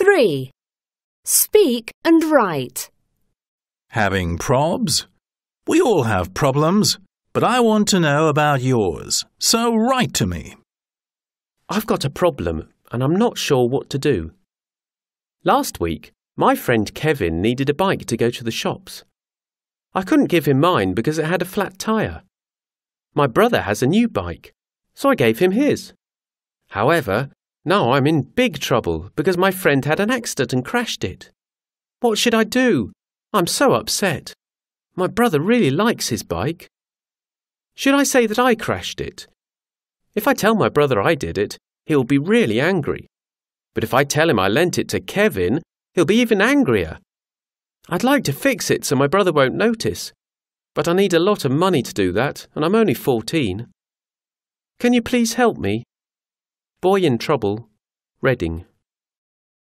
3. Speak and write. Having probs? We all have problems, but I want to know about yours, so write to me. I've got a problem and I'm not sure what to do. Last week, my friend Kevin needed a bike to go to the shops. I couldn't give him mine because it had a flat tyre. My brother has a new bike, so I gave him his. However, now I'm in big trouble because my friend had an accident and crashed it. What should I do? I'm so upset. My brother really likes his bike. Should I say that I crashed it? If I tell my brother I did it, he'll be really angry. But if I tell him I lent it to Kevin, he'll be even angrier. I'd like to fix it so my brother won't notice, but I need a lot of money to do that, and I'm only 14. Can you please help me? Boy in Trouble, Reading.